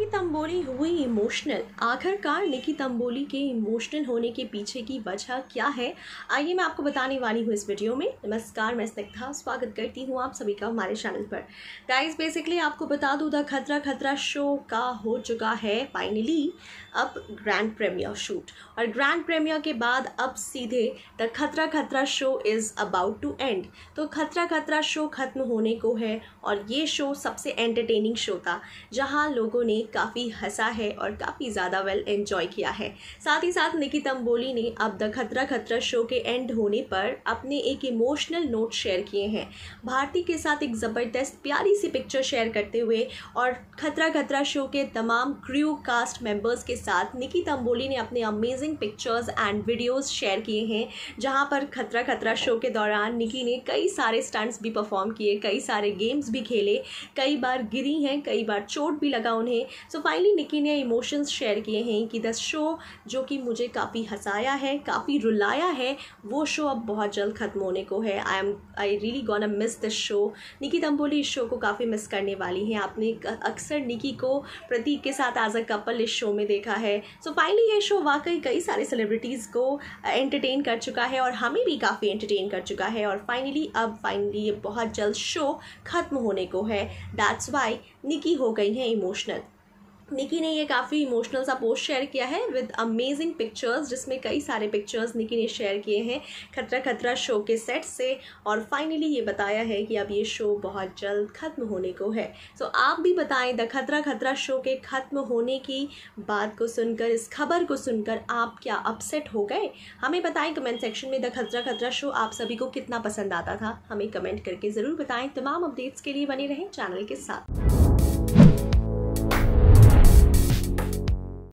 निकी तंबोली हुई इमोशनल आखिरकार निकी तंबोली के इमोशनल होने के पीछे की वजह क्या है आइए मैं आपको बताने वाली हूँ इस वीडियो में नमस्कार मैं स्निग्धा स्वागत करती हूँ आप सभी का हमारे चैनल पर गाइस बेसिकली आपको बता दूँ द खतरा खतरा शो का हो चुका है फाइनली अब ग्रैंड प्रेमियर शूट और ग्रैंड प्रेमियर के बाद अब सीधे the Khatra Khatra show is about to end तो खतरा खतरा शो खत्म होने को है और ये शो सबसे एंटरटेनिंग शो था जहाँ लोगों ने काफ़ी हंसा है और काफ़ी ज़्यादा वेल एंजॉय किया है साथ ही साथ निकी तम्बोली ने अब द खतरा खतरा शो के एंड होने पर अपने एक इमोशनल नोट शेयर किए हैं भारती के साथ एक ज़बरदस्त प्यारी सी पिक्चर शेयर करते हुए और खतरा खतरा शो के तमाम क्रू कास्ट मेंबर्स के साथ निकी तम्बोली ने अपने amazing pictures and videos share किए हैं जहां पर खतरा खतरा शो के दौरान निकी ने कई सारे स्टंट्स भी परफॉर्म किए कई सारे गेम्स भी खेले कई बार गिरी हैं कई बार चोट भी लगा उन्हें सो फाइनली निकी ने इमोशंस शेयर किए हैं कि द शो जो कि मुझे काफ़ी हंसाया है काफ़ी रुलाया है वो शो अब बहुत जल्द ख़त्म होने को है I am I really gonna miss this show Nikki Tamboli इस शो को काफ़ी मिस करने वाली हैं आपने अक्सर निकी को प्रतीक के साथ एज अ कपल इस शो में देखा है सो so, फाइनली ये शो वाकई कई सारे सेलिब्रिटीज़ को एंटरटेन uh, कर चुका है और हमें भी काफ़ी एंटरटेन कर चुका है और फाइनली अब फाइनली ये बहुत जल्द शो ख़त्म होने को है दैट्स वाई निकी हो गई हैं इमोशनल निकी ने ये काफ़ी इमोशनल सा पोस्ट शेयर किया है विद अमेजिंग पिक्चर्स जिसमें कई सारे पिक्चर्स निकी ने शेयर किए हैं खतरा खतरा शो के सेट से और फाइनली ये बताया है कि अब ये शो बहुत जल्द ख़त्म होने को है सो so, आप भी बताएं द खतरा खतरा शो के ख़त्म होने की बात को सुनकर इस खबर को सुनकर आप क्या अपसेट हो गए हमें बताएं कमेंट सेक्शन में द खतरा खतरा शो आप सभी को कितना पसंद आता था हमें कमेंट करके ज़रूर बताएँ तमाम अपडेट्स के लिए बने रहें चैनल के साथ